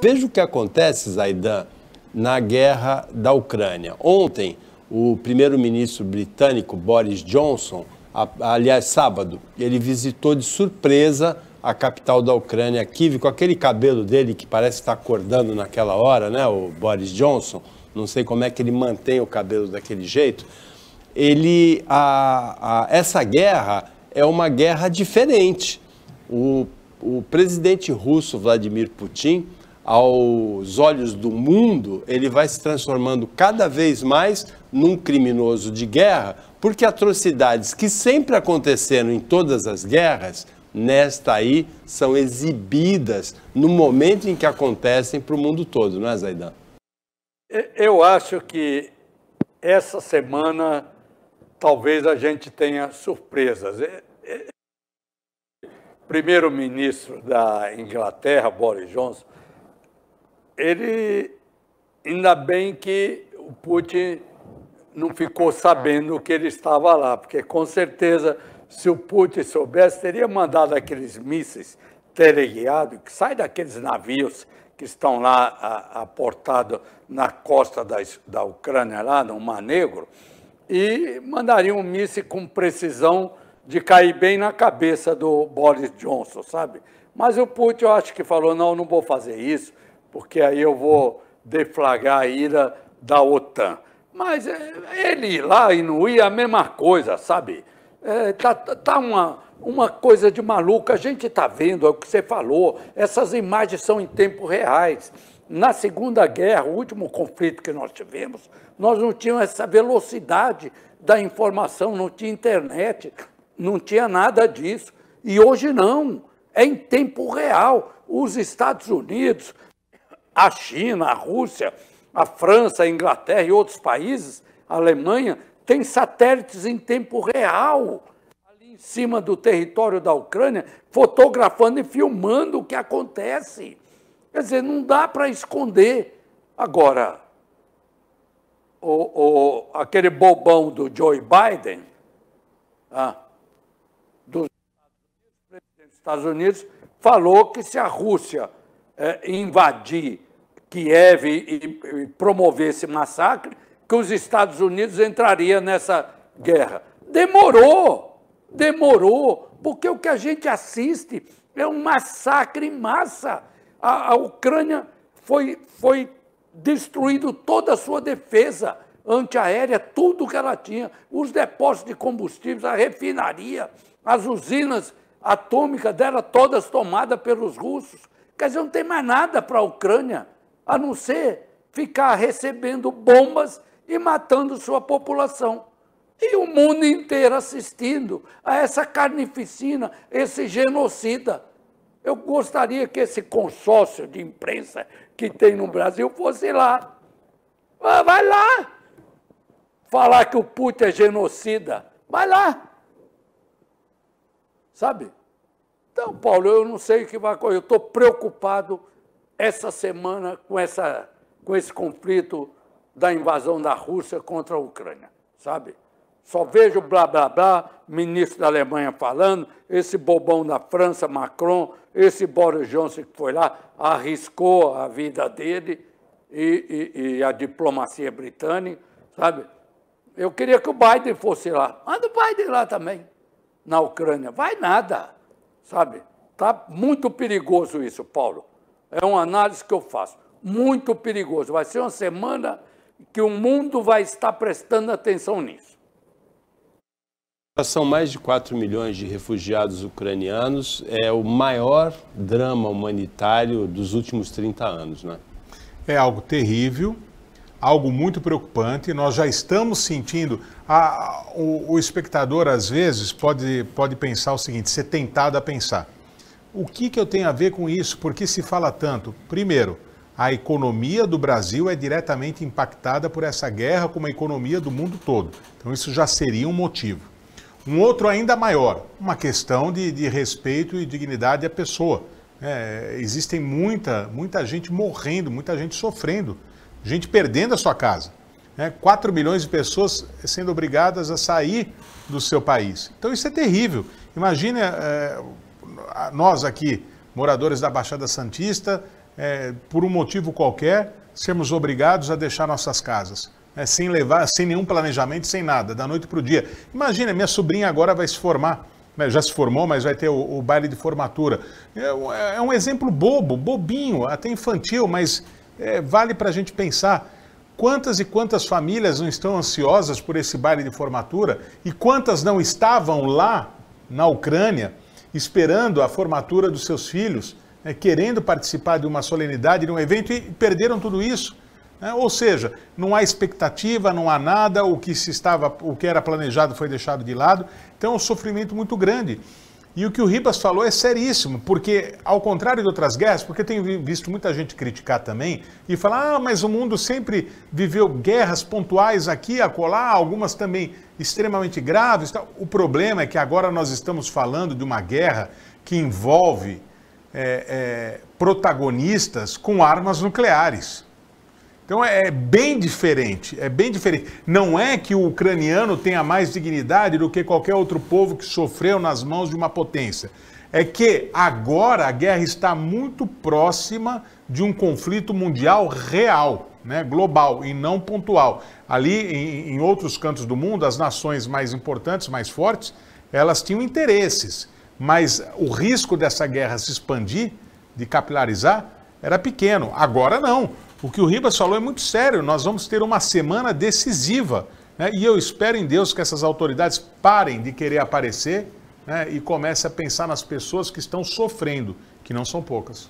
Veja o que acontece, Zaidan, na guerra da Ucrânia. Ontem, o primeiro-ministro britânico Boris Johnson, aliás, sábado, ele visitou de surpresa a capital da Ucrânia, Kiev, com aquele cabelo dele que parece estar acordando naquela hora, né? O Boris Johnson, não sei como é que ele mantém o cabelo daquele jeito. Ele, a, a, essa guerra é uma guerra diferente. O o presidente russo Vladimir Putin, aos olhos do mundo, ele vai se transformando cada vez mais num criminoso de guerra, porque atrocidades que sempre aconteceram em todas as guerras, nesta aí, são exibidas no momento em que acontecem para o mundo todo, não é, Zaidan? Eu acho que essa semana talvez a gente tenha surpresas. É, primeiro-ministro da Inglaterra, Boris Johnson, ele ainda bem que o Putin não ficou sabendo que ele estava lá, porque com certeza se o Putin soubesse, teria mandado aqueles mísseis teleguiados que saem daqueles navios que estão lá aportados na costa da, da Ucrânia, lá no Mar Negro, e mandaria um míssil com precisão de cair bem na cabeça do Boris Johnson, sabe? Mas o Putin, eu acho que falou, não, não vou fazer isso, porque aí eu vou deflagrar a ira da OTAN. Mas é, ele lá e não ia é a mesma coisa, sabe? É, tá, tá, uma, uma coisa de maluco. A gente está vendo é o que você falou. Essas imagens são em tempo reais. Na Segunda Guerra, o último conflito que nós tivemos, nós não tínhamos essa velocidade da informação, não tinha internet, não tinha nada disso. E hoje não, é em tempo real. Os Estados Unidos, a China, a Rússia, a França, a Inglaterra e outros países, a Alemanha, têm satélites em tempo real ali em cima do território da Ucrânia, fotografando e filmando o que acontece. Quer dizer, não dá para esconder. Agora, o, o, aquele bobão do Joe Biden, ah, Estados Unidos, falou que se a Rússia eh, invadir Kiev e, e promover esse massacre, que os Estados Unidos entrariam nessa guerra. Demorou, demorou, porque o que a gente assiste é um massacre em massa. A, a Ucrânia foi, foi destruindo toda a sua defesa antiaérea, tudo que ela tinha, os depósitos de combustíveis, a refinaria, as usinas atômica dela, todas tomadas pelos russos. Quer dizer, não tem mais nada para a Ucrânia, a não ser ficar recebendo bombas e matando sua população. E o mundo inteiro assistindo a essa carnificina, esse genocida. Eu gostaria que esse consórcio de imprensa que tem no Brasil fosse lá. Ah, vai lá! Falar que o Putin é genocida. Vai lá! Sabe? Então, Paulo, eu não sei o que vai acontecer. Eu estou preocupado essa semana com, essa, com esse conflito da invasão da Rússia contra a Ucrânia, sabe? Só vejo blá blá blá, ministro da Alemanha falando, esse bobão da França, Macron, esse Boris Johnson que foi lá, arriscou a vida dele e, e, e a diplomacia britânica, sabe? Eu queria que o Biden fosse lá. Manda o Biden lá também na Ucrânia? Vai nada, sabe? Está muito perigoso isso, Paulo. É uma análise que eu faço. Muito perigoso. Vai ser uma semana que o mundo vai estar prestando atenção nisso. São mais de 4 milhões de refugiados ucranianos. É o maior drama humanitário dos últimos 30 anos, né? É algo terrível, algo muito preocupante. Nós já estamos sentindo. A, o, o, espectador, às vezes, pode, pode pensar o seguinte: ser tentado a pensar. O que, que eu tenho a ver com isso? Por que se fala tanto? Primeiro, a economia do Brasil é diretamente impactada por essa guerra, como a economia do mundo todo. Então, isso já seria um motivo. Um outro ainda maior, uma questão de, de respeito e dignidade à pessoa. É, existem muita, muita gente morrendo, muita gente sofrendo gente perdendo a sua casa. Né? 4 milhões de pessoas sendo obrigadas a sair do seu país. Então isso é terrível. Imagine eh, é, nós aqui, moradores da Baixada Santista, é, por um motivo qualquer, sermos obrigados a deixar nossas casas. É, sem levar, sem nenhum planejamento, sem nada, da noite para o dia. Imagina, minha sobrinha agora vai se formar, né? já se formou, mas vai ter o, o baile de formatura. É, é, é, um exemplo bobo, bobinho, até infantil, mas é, vale para a gente pensar quantas e quantas famílias não estão ansiosas por esse baile de formatura e quantas não estavam lá na Ucrânia esperando a formatura dos seus filhos, né, querendo participar de uma solenidade, de um evento e perderam tudo isso. Né? Ou seja, não há expectativa, não há nada, o que se estava, o que era planejado foi deixado de lado. Então, é um sofrimento muito grande. E o que o Ribas falou é seríssimo, porque, ao contrário de outras guerras, porque tenho visto muita gente criticar também e falar, ah, mas o mundo sempre viveu guerras pontuais aqui, acolá, algumas também extremamente graves. O problema é que agora nós estamos falando de uma guerra que envolve é, é, protagonistas com armas nucleares. Então é, é bem diferente, é bem diferente. Não é que o ucraniano tenha mais dignidade do que qualquer outro povo que sofreu nas mãos de uma potência. É que agora a guerra está muito próxima de um conflito mundial real, né, global e não pontual. Ali em, em outros cantos do mundo, as nações mais importantes, mais fortes, elas tinham interesses, mas o risco dessa guerra se expandir, de capilarizar, era pequeno. Agora não. O que o Ribas falou é muito sério. Nós vamos ter uma semana decisiva. Né? E eu espero em Deus que essas autoridades parem de querer aparecer né? e comecem a pensar nas pessoas que estão sofrendo, que não são poucas.